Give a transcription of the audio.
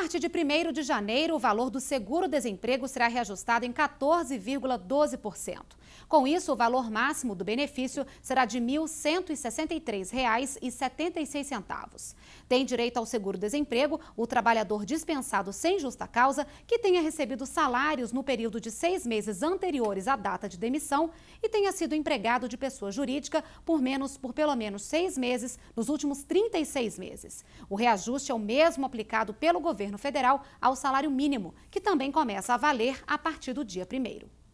partir de 1 de janeiro, o valor do seguro-desemprego será reajustado em 14,12%. Com isso, o valor máximo do benefício será de R$ 1.163,76. Tem direito ao seguro-desemprego o trabalhador dispensado sem justa causa que tenha recebido salários no período de seis meses anteriores à data de demissão e tenha sido empregado de pessoa jurídica por, menos, por pelo menos seis meses nos últimos 36 meses. O reajuste é o mesmo aplicado pelo governo governo federal ao salário mínimo, que também começa a valer a partir do dia 1.